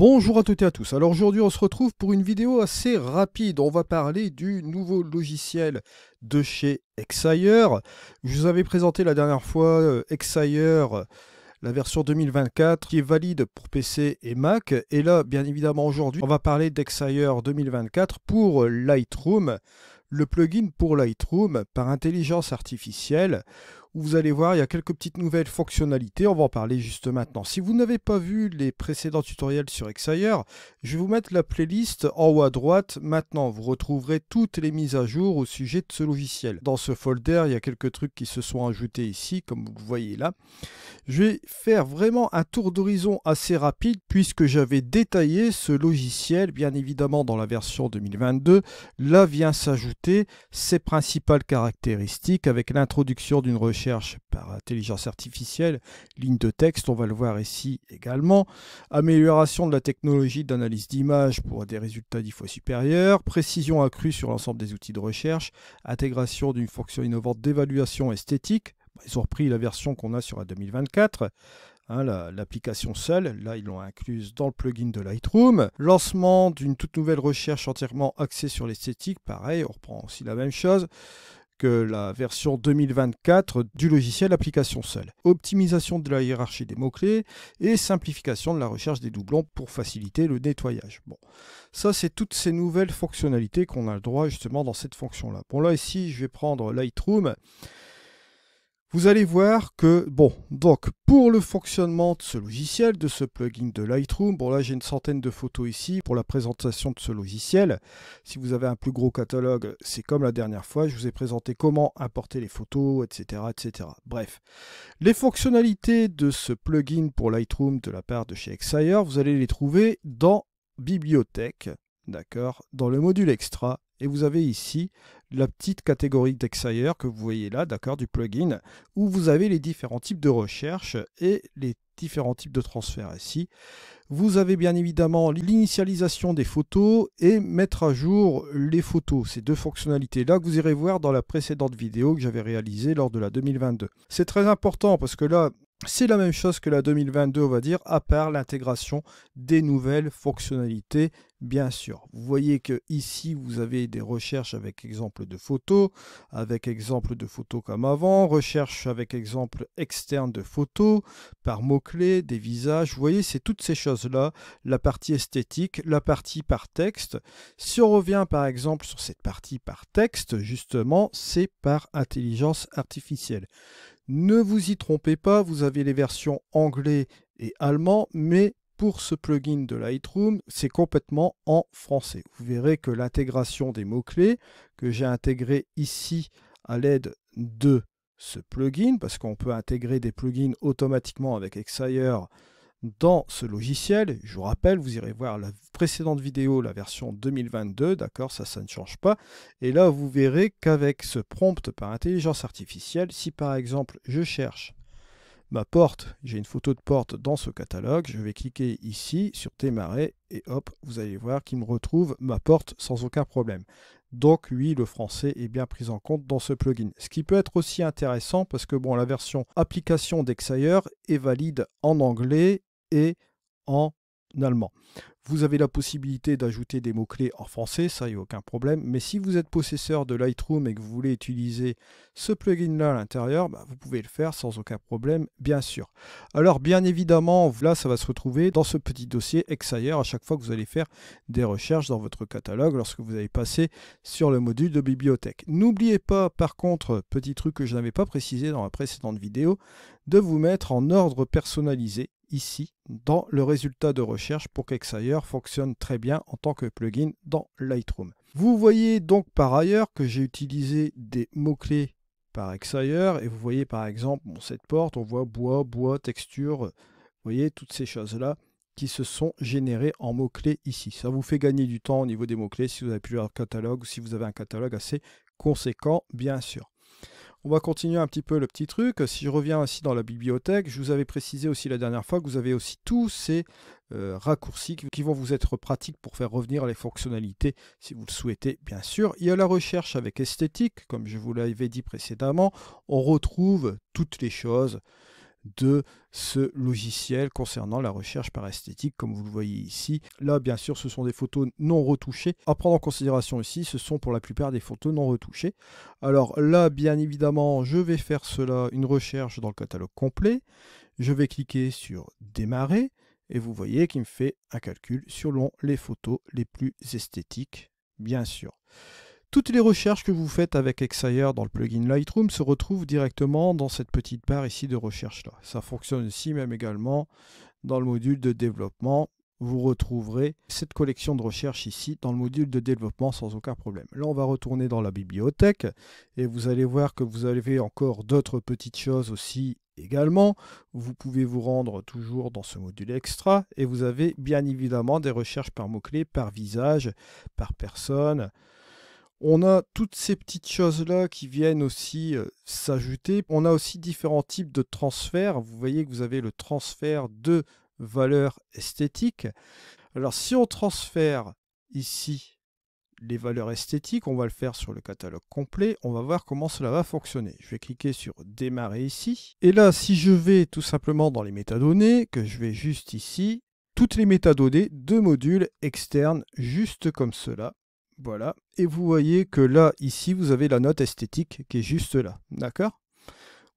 Bonjour à toutes et à tous. Alors aujourd'hui, on se retrouve pour une vidéo assez rapide. On va parler du nouveau logiciel de chez Exire. Je vous avais présenté la dernière fois euh, Xire, euh, la version 2024 qui est valide pour PC et Mac. Et là, bien évidemment, aujourd'hui, on va parler d'Exire 2024 pour Lightroom, le plugin pour Lightroom par intelligence artificielle vous allez voir, il y a quelques petites nouvelles fonctionnalités. On va en parler juste maintenant. Si vous n'avez pas vu les précédents tutoriels sur Exayer, je vais vous mettre la playlist en haut à droite. Maintenant, vous retrouverez toutes les mises à jour au sujet de ce logiciel. Dans ce folder, il y a quelques trucs qui se sont ajoutés ici, comme vous le voyez là. Je vais faire vraiment un tour d'horizon assez rapide puisque j'avais détaillé ce logiciel, bien évidemment dans la version 2022. Là vient s'ajouter ses principales caractéristiques avec l'introduction d'une recherche recherche par intelligence artificielle, ligne de texte, on va le voir ici également, amélioration de la technologie d'analyse d'image pour des résultats dix fois supérieurs, précision accrue sur l'ensemble des outils de recherche, intégration d'une fonction innovante d'évaluation esthétique, ils ont repris la version qu'on a sur la 2024, hein, l'application seule. Là, ils l'ont incluse dans le plugin de Lightroom. Lancement d'une toute nouvelle recherche entièrement axée sur l'esthétique. Pareil, on reprend aussi la même chose la version 2024 du logiciel application seule. Optimisation de la hiérarchie des mots-clés et simplification de la recherche des doublons pour faciliter le nettoyage. Bon, ça c'est toutes ces nouvelles fonctionnalités qu'on a le droit justement dans cette fonction-là. Bon là ici, je vais prendre Lightroom. Vous allez voir que, bon, donc pour le fonctionnement de ce logiciel, de ce plugin de Lightroom, bon là j'ai une centaine de photos ici pour la présentation de ce logiciel. Si vous avez un plus gros catalogue, c'est comme la dernière fois, je vous ai présenté comment importer les photos, etc. etc. Bref, les fonctionnalités de ce plugin pour Lightroom de la part de chez Exire, vous allez les trouver dans Bibliothèque, d'accord, dans le module Extra et vous avez ici la petite catégorie d'Exire que vous voyez là, d'accord, du plugin, où vous avez les différents types de recherche et les différents types de transferts ici. Vous avez bien évidemment l'initialisation des photos et mettre à jour les photos. Ces deux fonctionnalités-là que vous irez voir dans la précédente vidéo que j'avais réalisée lors de la 2022. C'est très important parce que là, c'est la même chose que la 2022, on va dire, à part l'intégration des nouvelles fonctionnalités, bien sûr. Vous voyez que ici, vous avez des recherches avec exemple de photos, avec exemple de photos comme avant, recherche avec exemple externe de photos, par mots-clés, des visages. Vous voyez, c'est toutes ces choses-là, la partie esthétique, la partie par texte. Si on revient par exemple sur cette partie par texte, justement, c'est par intelligence artificielle. Ne vous y trompez pas, vous avez les versions anglais et allemand, mais pour ce plugin de Lightroom, c'est complètement en français. Vous verrez que l'intégration des mots-clés que j'ai intégré ici à l'aide de ce plugin, parce qu'on peut intégrer des plugins automatiquement avec Exire dans ce logiciel, je vous rappelle, vous irez voir la précédente vidéo, la version 2022, d'accord, ça, ça ne change pas. Et là, vous verrez qu'avec ce prompt par intelligence artificielle, si par exemple je cherche ma porte, j'ai une photo de porte dans ce catalogue, je vais cliquer ici sur démarrer et hop, vous allez voir qu'il me retrouve ma porte sans aucun problème. Donc oui, le français est bien pris en compte dans ce plugin. Ce qui peut être aussi intéressant parce que bon, la version application d'Exayer est valide en anglais et en allemand. Vous avez la possibilité d'ajouter des mots-clés en français, ça y a aucun problème, mais si vous êtes possesseur de Lightroom et que vous voulez utiliser ce plugin-là à l'intérieur, bah, vous pouvez le faire sans aucun problème, bien sûr. Alors bien évidemment, là ça va se retrouver dans ce petit dossier Exire à chaque fois que vous allez faire des recherches dans votre catalogue lorsque vous allez passer sur le module de bibliothèque. N'oubliez pas par contre, petit truc que je n'avais pas précisé dans la précédente vidéo, de vous mettre en ordre personnalisé ici dans le résultat de recherche pour qu'Exire fonctionne très bien en tant que plugin dans Lightroom. Vous voyez donc par ailleurs que j'ai utilisé des mots-clés par Exire. et vous voyez par exemple cette porte, on voit bois, bois, texture, vous voyez toutes ces choses-là qui se sont générées en mots-clés ici. Ça vous fait gagner du temps au niveau des mots-clés si vous avez plusieurs catalogues ou si vous avez un catalogue assez conséquent bien sûr. On va continuer un petit peu le petit truc. Si je reviens ainsi dans la bibliothèque, je vous avais précisé aussi la dernière fois que vous avez aussi tous ces euh, raccourcis qui vont vous être pratiques pour faire revenir les fonctionnalités si vous le souhaitez, bien sûr. Il y a la recherche avec esthétique, comme je vous l'avais dit précédemment. On retrouve toutes les choses de ce logiciel concernant la recherche par esthétique, comme vous le voyez ici. Là, bien sûr, ce sont des photos non retouchées. À prendre en considération ici, ce sont pour la plupart des photos non retouchées. Alors là, bien évidemment, je vais faire cela, une recherche dans le catalogue complet. Je vais cliquer sur démarrer et vous voyez qu'il me fait un calcul sur les photos les plus esthétiques, bien sûr. Toutes les recherches que vous faites avec Exire dans le plugin Lightroom se retrouvent directement dans cette petite barre ici de recherche là. Ça fonctionne ici même également dans le module de développement. Vous retrouverez cette collection de recherches ici dans le module de développement sans aucun problème. Là, on va retourner dans la bibliothèque et vous allez voir que vous avez encore d'autres petites choses aussi également. Vous pouvez vous rendre toujours dans ce module extra et vous avez bien évidemment des recherches par mots-clés, par visage, par personne, on a toutes ces petites choses-là qui viennent aussi euh, s'ajouter. On a aussi différents types de transferts. Vous voyez que vous avez le transfert de valeurs esthétiques. Alors si on transfère ici les valeurs esthétiques, on va le faire sur le catalogue complet, on va voir comment cela va fonctionner. Je vais cliquer sur démarrer ici, et là si je vais tout simplement dans les métadonnées, que je vais juste ici, toutes les métadonnées de modules externes, juste comme cela, voilà. Et vous voyez que là, ici, vous avez la note esthétique qui est juste là. D'accord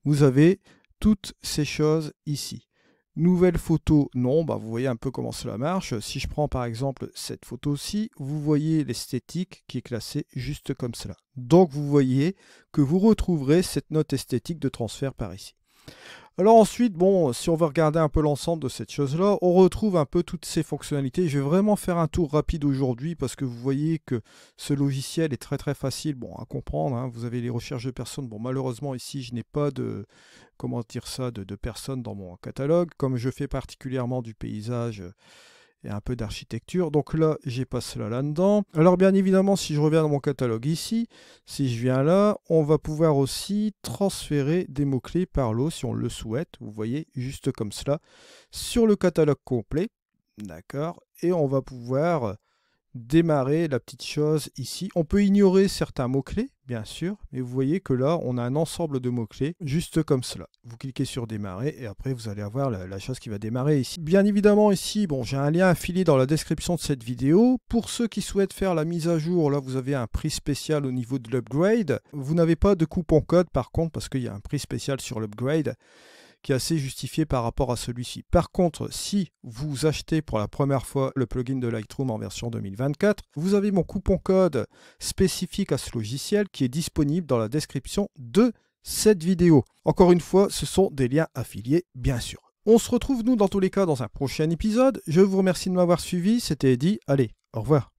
Vous avez toutes ces choses ici. Nouvelle photo, non, bah vous voyez un peu comment cela marche. Si je prends par exemple cette photo-ci, vous voyez l'esthétique qui est classée juste comme cela. Donc vous voyez que vous retrouverez cette note esthétique de transfert par ici. Alors ensuite, bon, si on veut regarder un peu l'ensemble de cette chose-là, on retrouve un peu toutes ces fonctionnalités. Je vais vraiment faire un tour rapide aujourd'hui parce que vous voyez que ce logiciel est très très facile bon, à comprendre. Hein. Vous avez les recherches de personnes. Bon, malheureusement ici, je n'ai pas de, comment dire ça, de, personnes dans mon catalogue. Comme je fais particulièrement du paysage et un peu d'architecture. Donc là, j'ai pas cela là-dedans. Alors bien évidemment, si je reviens dans mon catalogue ici, si je viens là, on va pouvoir aussi transférer des mots-clés par l'eau si on le souhaite. Vous voyez, juste comme cela, sur le catalogue complet. D'accord Et on va pouvoir démarrer la petite chose ici. On peut ignorer certains mots-clés, bien sûr, mais vous voyez que là, on a un ensemble de mots-clés, juste comme cela. Vous cliquez sur démarrer et après, vous allez avoir la, chose qui va démarrer ici. Bien évidemment, ici, bon, j'ai un lien affilié dans la description de cette vidéo. Pour ceux qui souhaitent faire la mise à jour, là, vous avez un prix spécial au niveau de l'upgrade. Vous n'avez pas de coupon code, par contre, parce qu'il y a un prix spécial sur l'upgrade qui est assez justifié par rapport à celui-ci. Par contre, si vous achetez pour la première fois le plugin de Lightroom en version 2024, vous avez mon coupon code spécifique à ce logiciel qui est disponible dans la description de cette vidéo. Encore une fois, ce sont des liens affiliés, bien sûr. On se retrouve, nous, dans tous les cas, dans un prochain épisode. Je vous remercie de m'avoir suivi. C'était dit. Allez, au revoir.